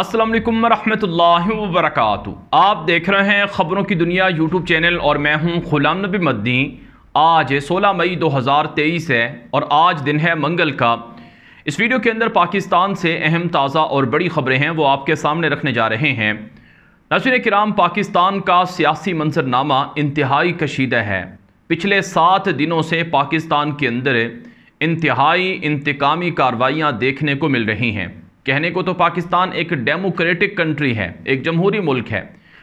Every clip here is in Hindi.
असलम वालेकुम वरक आप देख रहे हैं ख़बरों की दुनिया यूट्यूब चैनल और मैं हूं गुलाम नबी मद्दी आज 16 मई 2023 है और आज दिन है मंगल का इस वीडियो के अंदर पाकिस्तान से अहम ताज़ा और बड़ी ख़बरें हैं वो आपके सामने रखने जा रहे हैं नजर कराम पाकिस्तान का सियासी मंजरनामा इंतहाई कशीदा है पिछले सात दिनों से पाकिस्तान के अंदर इंतहाई इंतकामी कार्रवाइयाँ देखने को मिल रही हैं कहने को तो पाकिस्तान एक डेमोक्रेटिक कंट्री है एक जमहूरी मुल्क है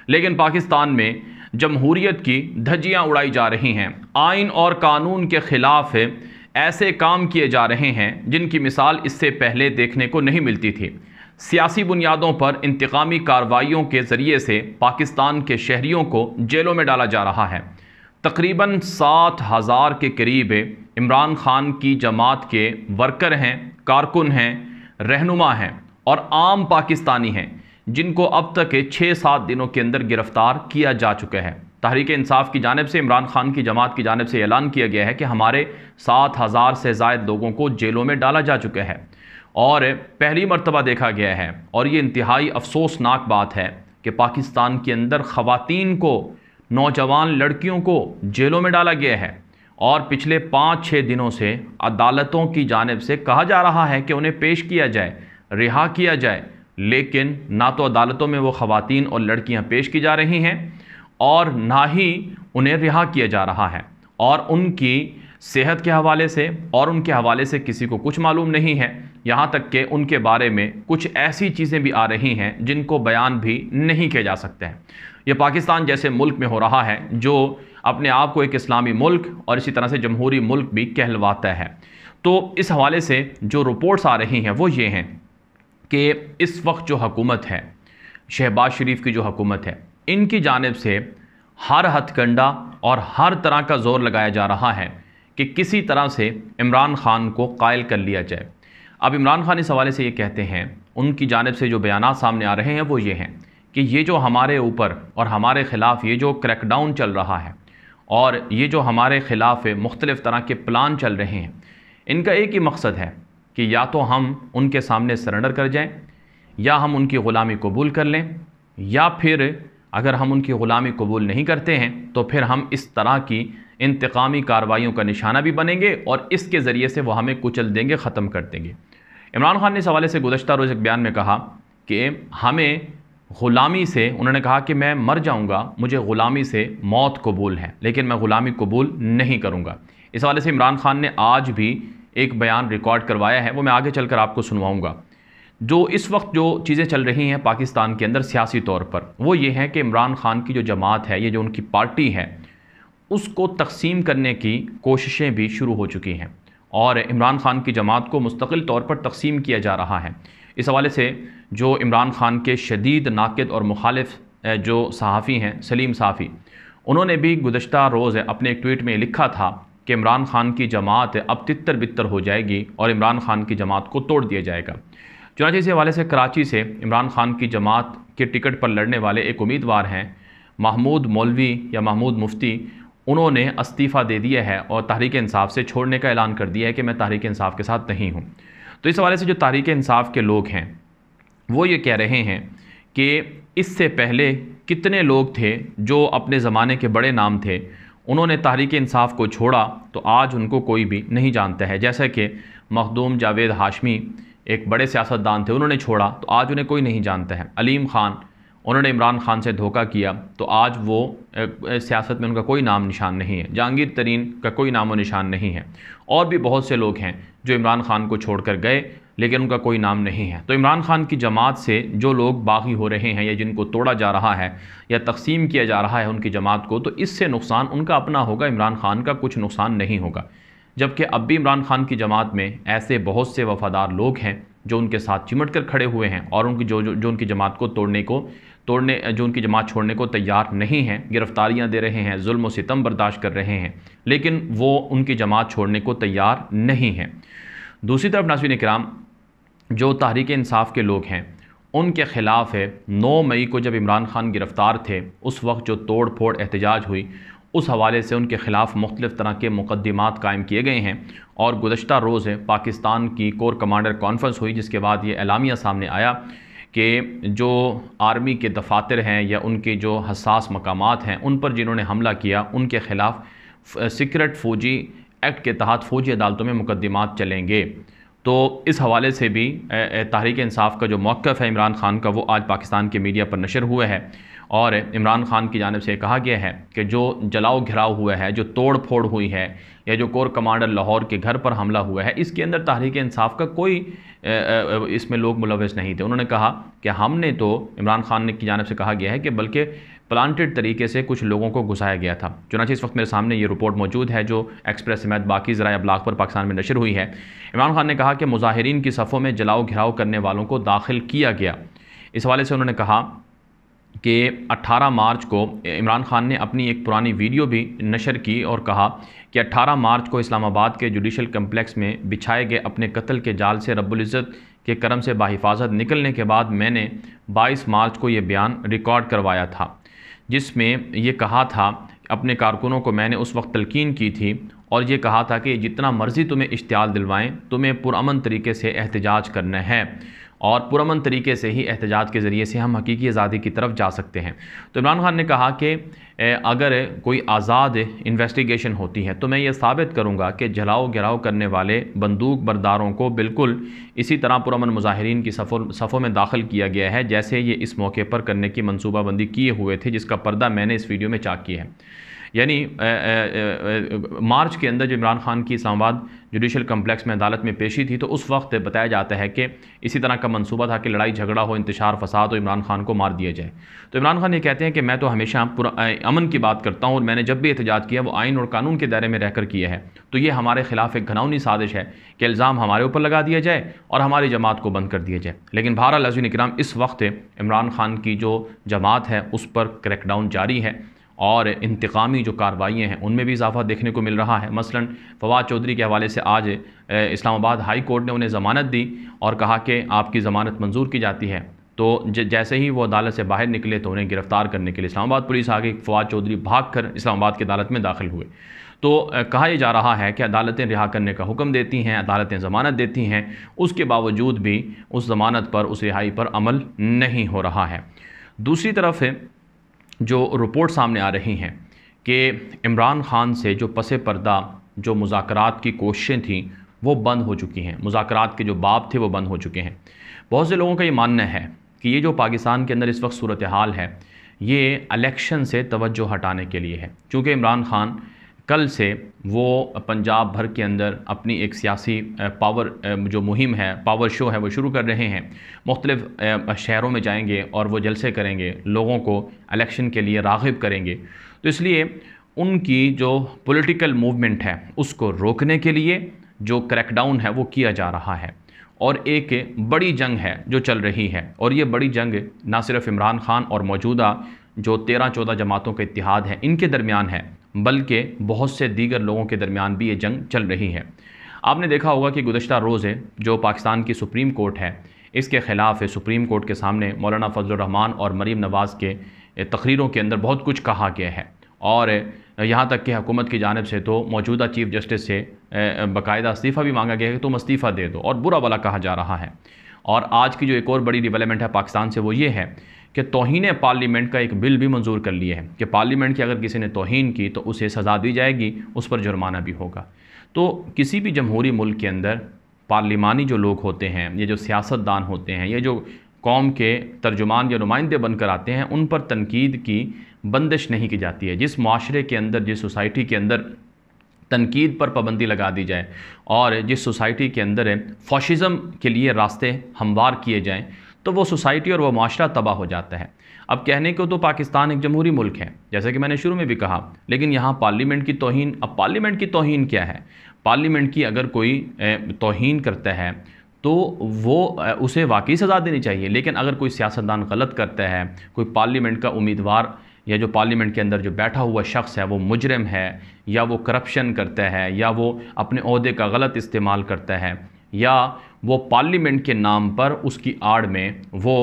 लेकिन पाकिस्तान में जमहूरीत की धज्जियाँ उड़ाई जा रही हैं आइन और कानून के ख़िलाफ़ ऐसे काम किए जा रहे हैं जिनकी मिसाल इससे पहले देखने को नहीं मिलती थी सियासी बुनियादों पर इंतकामी कार्रवाइयों के ज़रिए से पाकिस्तान के शहरीों को जेलों में डाला जा रहा है तकरीबन सात हज़ार के करीब इमरान खान की जमात के वर्कर हैं कारकुन हैं रहनुमा हैं और आम पाकिस्तानी हैं जिनको अब तक के छः सात दिनों के अंदर गिरफ्तार किया जा चुका है तहरीक इंसाफ की जानब से इमरान खान की जमात की जानब से ऐलान किया गया है कि हमारे सात हज़ार से जायद लोगों को जेलों में डाला जा चुका है और पहली मरतबा देखा गया है और ये इंतहाई अफसोसनाक बात है कि पाकिस्तान के अंदर ख़वान को नौजवान लड़कियों को जेलों में डाला गया है और पिछले पाँच छः दिनों से अदालतों की जानब से कहा जा रहा है कि उन्हें पेश किया जाए रिहा किया जाए लेकिन ना तो अदालतों में वो ख़वान और लड़कियां पेश की जा रही हैं और ना ही उन्हें रिहा किया जा रहा है और उनकी सेहत के हवाले से और उनके हवाले से किसी को कुछ मालूम नहीं है यहाँ तक कि उनके बारे में कुछ ऐसी चीज़ें भी आ रही हैं जिनको बयान भी नहीं किए जा सकते हैं यह पाकिस्तान जैसे मुल्क में हो रहा है जो अपने आप को एक इस्लामी मुल्क और इसी तरह से जमहूरी मुल्क भी कहलवाता है तो इस हवाले से जो रिपोर्ट्स आ रही हैं वो ये हैं कि इस वक्त जो हकूमत है शहबाज शरीफ की जो हकूमत है इनकी जानब से हर हथकंडा और हर तरह का जोर लगाया जा रहा है कि किसी तरह से इमरान खान को कायल कर लिया जाए अब इमरान खान इस हवाले से ये कहते हैं उनकी जानब से जो बयान सामने आ रहे हैं वो ये हैं कि ये जो हमारे ऊपर और हमारे ख़िलाफ़ ये जो क्रैकडाउन चल रहा है और ये जो हमारे ख़िलाफ़ मुख्तलिफ़ तरह के प्लान चल रहे हैं इनका एक ही मकसद है कि या तो हम उनके सामने सरेंडर कर जाएं या हम उनकी ग़ुलामी कबूल कर लें या फिर अगर हम उनकी ग़ुलामी कबूल नहीं करते हैं तो फिर हम इस तरह की इंतकामी कार्रवाइयों का निशाना भी बनेंगे और इसके ज़रिए से वो हमें कुचल देंगे ख़त्म कर देंगे इमरान खान ने इस हवाले से गुजशत रोज़ एक बयान में कहा कि हमें ग़ुलामी से उन्होंने कहा कि मैं मर जाऊंगा मुझे ग़ुलामी से मौत कबूल है लेकिन मैं ग़ुलामी कबूल नहीं करूंगा इस हवाले से इमरान खान ने आज भी एक बयान रिकॉर्ड करवाया है वो मैं आगे चलकर आपको सुनवाऊंगा जो इस वक्त जो चीज़ें चल रही हैं पाकिस्तान के अंदर सियासी तौर पर वो ये है कि इमरान खान की जो जमात है ये जो उनकी पार्टी है उसको तकसीम करने की कोशिशें भी शुरू हो चुकी हैं और इमरान खान की जमात को मुस्तकिल तौर पर तकसीम किया जा रहा है इस हवाले से जो इमरान खान के शदीद नाकद और मुखालिफ जो सहाफ़ी हैं सलीम सहाफ़ी उन्होंने भी गुज्त रोज़ अपने एक ट्वीट में लिखा था कि इमरान खान की जमात अब तितर बितर हो जाएगी और इमरान खान की जमात को तोड़ दिया जाएगा चुनाची इस हवाले से कराची से इमरान खान की जमात के टिकट पर लड़ने वाले एक उम्मीदवार हैं महमूद मौलवी या महमूद मुफ्ती उन्होंने इस्तीफ़ा दे दिया है और तहरीक इसाफ़ से छोड़ने का ऐलान कर दिया है कि मैं तहरीक इसाफ़ के साथ नहीं हूँ तो इस हवाले से जो तहरीक इसाफ़ के लोग हैं वो ये कह रहे हैं कि इससे पहले कितने लोग थे जो अपने ज़माने के बड़े नाम थे उन्होंने तहरीक इंसाफ को छोड़ा तो आज उनको कोई भी नहीं जानता है जैसे कि मखदूम जावेद हाशमी एक बड़े सियासतदान थे उन्होंने छोड़ा तो आज उन्हें कोई नहीं जानता है अलीम ख़ान उन्होंने इमरान खान से धोखा किया तो आज वो सियासत में उनका कोई नाम निशान नहीं है जहांगीर तरीन का कोई व निशान नहीं है और भी बहुत से लोग हैं जो इमरान खान को छोड़कर गए लेकिन उनका कोई नाम नहीं है तो इमरान खान की जमात से जो लोग बागी हो रहे हैं या जिनको तोड़ा जा रहा है या तकसीम किया जा रहा है उनकी जमात को तो इससे नुकसान उनका अपना होगा इमरान खान का कुछ नुकसान नहीं होगा जबकि अब भी इमरान खान की जमात में ऐसे बहुत से वफ़ादार लोग हैं जो उनके साथ चिमट कर खड़े हुए हैं और उनकी जो जो, जो उनकी जमात को तोड़ने को तोड़ने जो उनकी जमात छोड़ने को तैयार नहीं हैं गिरफ़्तारियां दे रहे हैं जुल्म सितम बर्दाश्त कर रहे हैं लेकिन वो उनकी जमात छोड़ने को तैयार नहीं हैं दूसरी तरफ नासवीन कराम जो तहरीक इंसाफ के लोग हैं उनके ख़िलाफ़ है नौ मई को जब इमरान खान गिरफ़्तार थे उस वक्त जो तोड़ फोड़ एहतजाज हुई उस हवाले से उनके ख़िलाफ़ मुख्त तरह के मुकदमात कायम किए गए हैं और गुज्त रोज़ पाकिस्तान की कोर कमांडर कॉन्फ्रेंस हुई जिसके बाद ये अलामिया सामने आया कि जो आर्मी के दफातर हैं या उनके जो हसास मकाम हैं उन पर जिन्होंने हमला किया उनके ख़िलाफ़ सीक्रेट फ़ौजी एक्ट के तहत फ़ौजी अदालतों में मुकदमात चलेंगे तो इस हवाले से भी तहरीक इंसाफ का जो मौक़ है इमरान ख़ान का वो आज पाकिस्तान के मीडिया पर नशर हुआ है और इमरान ख़ान की जानब से कहा गया है कि जो जलाओ घिराव हुआ है जो तोड़ फोड़ हुई है या जो कोर कमांडर लाहौर के घर पर हमला हुआ है इसके अंदर तहरीक इंसाफ का कोई इसमें लोग मुलवस नहीं थे उन्होंने कहा कि हमने तो इमरान ख़ान की जानब से कहा गया है कि बल्कि प्लांटेड तरीके से कुछ लोगों को घुसाया गया था चुनाचे इस वक्त मेरे सामने ये रिपोर्ट मौजूद है जो एक्सप्रेस समेत बाकी ज़रा अबलाग पर पाकिस्तान में नशर हुई है इमरान खान ने कहा कि मुजाहरीन की सफ़ों में जलाओ घिराव करने वालों को दाखिल किया गया इस हवाले से उन्होंने कहा कि 18 मार्च को इमरान खान ने अपनी एक पुरानी वीडियो भी नशर की और कहा कि 18 मार्च को इस्लामाबाद के जुडिशल कम्प्लेक्स में बिछाए गए अपने कत्ल के जाल से रबुल्जत के करम से बाहिफाजत निकलने के बाद मैंने 22 मार्च को ये बयान रिकॉर्ड करवाया था जिसमें यह कहा था अपने कारकुनों को मैंने उस वक्त तलकिन की थी और ये कहा था कि जितना मर्ज़ी तुम्हें इश्तियाल दिलवाएं तुम्हें पुरअमन तरीके से एहतजाज करना है और पुरमन तरीके से ही एहतजाज के ज़रिए से हम हकीकी आज़ादी की तरफ जा सकते हैं तो इमरान खान ने कहा कि अगर कोई आज़ाद इन्वेस्टिगेशन होती है तो मैं ये साबित करूँगा कि जलाओ गिराओ करने वाले बंदूक बरदारों को बिल्कुल इसी तरह पुरमन मुजाहरीन की सफ़ों सफ़ों में दाखिल किया गया है जैसे ये इस मौके पर करने की मनसूबाबंदी किए हुए थे जिसका पर्दा मैंने इस वीडियो में चाक किया है यानी मार्च के अंदर जो इमरान खान की इस्लामाबाद जुडिशल कम्प्लेक्स में अदालत में पेशी थी तो उस वक्त बताया जाता है कि इसी तरह का मनसूबा था कि लड़ाई झगड़ा हो इंतशार फसाद हो इमरान खान को मार दिया जाए तो इमरान खान ये कहते हैं कि मैं तो हमेशा अमन की बात करता हूँ और मैंने जब भी एहतजाज किया वो आइन और कानून के दायरे में रहकर किया है तो ये हमारे खिलाफ एक घनौनी साजिश है कि इल्ज़ाम हमारे ऊपर लगा दिया जाए और हमारी जमात को बंद कर दिया जाए लेकिन भारत लजीन इक्राम इस वक्त इमरान खान की जो जमात है उस पर क्रैकडाउन जारी है और इंतकामी जो कार्रवाइयाँ हैं उनमें भी इजाफा देखने को मिल रहा है मसलन फवाद चौधरी के हवाले से आज इस्लामाबाद हाई कोर्ट ने उन्हें ज़मानत दी और कहा कि आपकी ज़मानत मंजूर की जाती है तो जैसे ही वो अदालत से बाहर निकले तो उन्हें गिरफ़्तार करने के लिए इस्लामाबाद पुलिस आ गई फवाद चौधरी भाग कर इस्लामाबाद की अदालत में दाखिल हुए तो कहा यह जा रहा है कि अदालतें रिहा करने का हुक्म देती हैं अदालतें ज़मानत देती हैं उसके बावजूद भी उस ज़मानत पर उस रिहाई पर अमल नहीं हो रहा है दूसरी तरफ है जो रिपोर्ट सामने आ रही हैं कि इमरान खान से जो पस पर्दा जो मुजाकर की कोशिशें थीं वो बंद हो चुकी हैं मुजाकर के जो बाप थे वो बंद हो चुके हैं बहुत से लोगों का ये मानना है कि ये जो पाकिस्तान के अंदर इस वक्त सूरत हाल है ये इलेक्शन से तवज्जो हटाने के लिए है क्योंकि इमरान खान कल से वो पंजाब भर के अंदर अपनी एक सियासी पावर जो मुहिम है पावर शो है वो शुरू कर रहे हैं मुख्तलिफ शहरों में जाएंगे और वो जलसे करेंगे लोगों को इलेक्शन के लिए रागब करेंगे तो इसलिए उनकी जो पॉलिटिकल मूवमेंट है उसको रोकने के लिए जो क्रैकडाउन है वो किया जा रहा है और एक बड़ी जंग है जो चल रही है और ये बड़ी जंग ना सिर्फ इमरान खान और मौजूदा जो तेरह चौदह जमातों के इतिहाद हैं इनके दरमियान है बल्कि बहुत से दीगर लोगों के दरमियान भी ये जंग चल रही है आपने देखा होगा कि गुजशत रोज़ जो पाकिस्तान की सुप्रीम कोर्ट है इसके ख़िलाफ़ सुप्रीम कोर्ट के सामने मौलाना फजलरहमान और मरीम नवाज़ के तकरीरों के अंदर बहुत कुछ कहा गया है और यहाँ तक कि हुकूमत की जानब से तो मौजूदा चीफ़ जस्टिस से बाकायदा इस्तीफ़ा भी मांगा गया है कि तुम इस्तीफ़ा दे दो और बुरा भला कहा जा रहा है और आज की जो एक और बड़ी डिवेलपमेंट है पाकिस्तान से वो ये है कि तोहन पार्लियामेंट का एक बिल भी मंजूर कर लिए हैं कि पार्लियामेंट की अगर किसी ने तोहन की तो उसे सज़ा दी जाएगी उस पर जुर्माना भी होगा तो किसी भी जमहूरी मुल्क के अंदर पार्लिमानी जो लोग होते हैं ये जो सियासतदान होते हैं ये जो कौम के तर्जुमान या नुमाइंदे बनकर आते हैं उन पर तनकीद की बंदिश नहीं की जाती है जिस माशरे के अंदर जिस सोसाइटी के अंदर तनकीद पर पाबंदी लगा दी जाए और जिस सोसाइटी के अंदर फॉशिज़म के लिए रास्ते हमवार किए जाएँ तो वो सोसाइटी और वो माशरा तबाह हो जाता है अब कहने को तो पाकिस्तान एक जमहूरी मुल्क है जैसे कि मैंने शुरू में भी कहा लेकिन यहाँ पार्लियामेंट की तोहन अब पार्लियामेंट की तोहन क्या है पार्लियामेंट की अगर कोई तोहन करता है तो वो उसे वाकई सज़ा देनी चाहिए लेकिन अगर कोई सियासतदान गलत करता है कोई पार्लियामेंट का उम्मीदवार या जो पार्लियामेंट के अंदर जो बैठा हुआ शख्स है वो मुजरम है या वो करप्शन करता है या वो अपने अहदे का गलत इस्तेमाल करता है या वो पार्लियामेंट के नाम पर उसकी आड़ में वो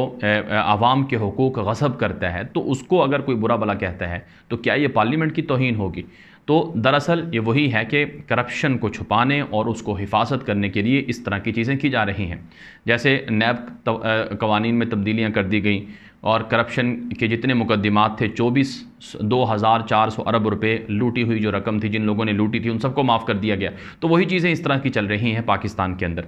आवाम के हकूक़ गसब करता है तो उसको अगर कोई बुरा भला कहता है तो क्या ये पार्लियामेंट की तोहन होगी तो दरअसल ये वही है कि करप्शन को छुपाने और उसको हिफाजत करने के लिए इस तरह की चीज़ें की जा रही हैं जैसे नैब कवानीन में तब्दीलियाँ कर दी गई और करप्शन के जितने मुकदमात थे चौबीस दो हज़ार चार सौ अरब रुपए लूटी हुई जो रकम थी जिन लोगों ने लूटी थी उन सबको माफ़ कर दिया गया तो वही चीज़ें इस तरह की चल रही हैं पाकिस्तान के अंदर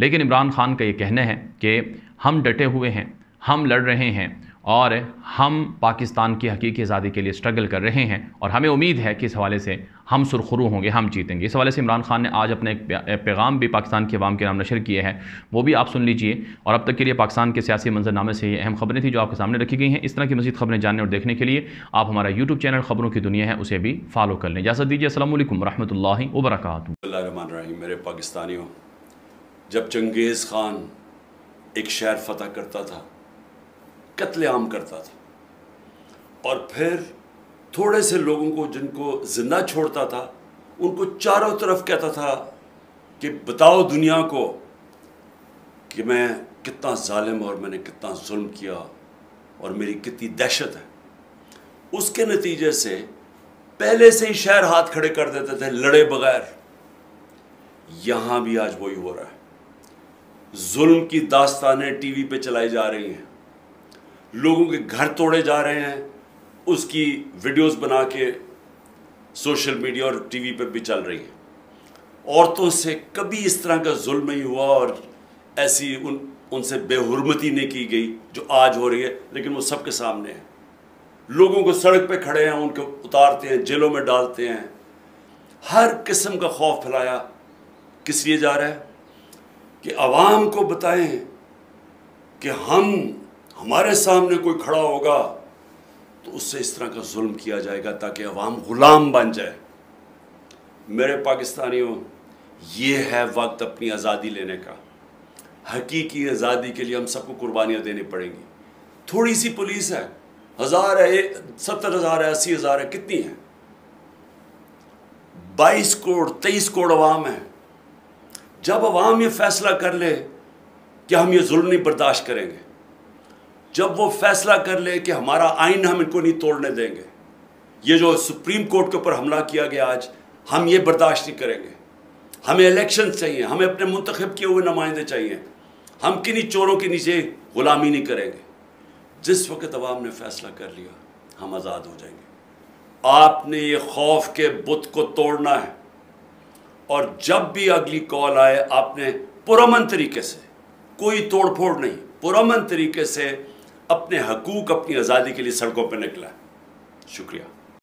लेकिन इमरान खान का ये कहना है कि हम डटे हुए हैं हम लड़ रहे हैं और हम पाकिस्तान की हकीकी आज़ादी के लिए स्ट्रगल कर रहे हैं और हमें उम्मीद है कि इस हवाले से हम सुरखरू होंगे हम जीतेंगे इस हवाले से इमरान खान ने आज अपने एक पैगाम भी पाकिस्तान के अवाम के नाम नशर किए हैं वो भी आप सुन लीजिए और अब तक के लिए पाकिस्तान के सियासी मंजरनामे से ये अहम खबरें थी जो आपके सामने रखी गई हैं इस तरह की मजीद खबरें जानने और देखने के लिए आप हमारा यूट्यूब चैनल खबरों की दुनिया है उसे भी फॉलो कर लें इजाज़त दीजिए असल वरहमल वरक मेरे पाकिस्तानियों जब चंगेज़ खान एक शहर फतह करता था कत्लेआम करता था और फिर थोड़े से लोगों को जिनको जिंदा छोड़ता था उनको चारों तरफ कहता था कि बताओ दुनिया को कि मैं कितना ालिम और मैंने कितना जुल्म किया और मेरी कितनी दहशत है उसके नतीजे से पहले से ही शहर हाथ खड़े कर देते थे लड़े बगैर यहाँ भी आज वही हो रहा है जुल्म की दास्तानें टीवी पे चलाई जा रही हैं लोगों के घर तोड़े जा रहे हैं उसकी वीडियोस बना के सोशल मीडिया और टीवी पर भी चल रही है औरतों से कभी इस तरह का जुल्म नहीं हुआ और ऐसी उन उनसे बेहरमती नहीं की गई जो आज हो रही है लेकिन वो सबके सामने है लोगों को सड़क पे खड़े हैं उनको उतारते हैं जेलों में डालते हैं हर किस्म का खौफ फैलाया किस लिए जा रहा है कि आवाम को बताएं कि हम हमारे सामने कोई खड़ा होगा तो उससे इस तरह का जुल्म किया जाएगा ताकि अवाम गुलाम बन जाए मेरे पाकिस्तानियों ये है वक्त अपनी आज़ादी लेने का हकीकी आज़ादी के लिए हम सबको कुर्बानियाँ देनी पड़ेंगी थोड़ी सी पुलिस है हज़ार है सत्तर हज़ार है अस्सी हज़ार है कितनी है बाईस करोड़ तेईस करोड़ अवाम है जब अवाम ये फैसला कर ले कि हम ये जुल्म नहीं बर्दाश्त करेंगे जब वो फैसला कर ले कि हमारा आइन हम इनको नहीं तोड़ने देंगे ये जो सुप्रीम कोर्ट के ऊपर हमला किया गया आज हम ये बर्दाश्त नहीं करेंगे हमें इलेक्शन चाहिए हमें अपने मुंतखब किए हुए नुमाइंदे चाहिए हम किन्हीं चोरों के नीचे गुलामी नहीं करेंगे जिस वक्त अवाम ने फैसला कर लिया हम आज़ाद हो जाएंगे आपने ये खौफ के बुत को तोड़ना है और जब भी अगली कॉल आए आपने पुरमन तरीके से कोई तोड़फोड़ नहीं पुरमन तरीके से अपने हकूक अपनी आज़ादी के लिए सड़कों पर निकला शुक्रिया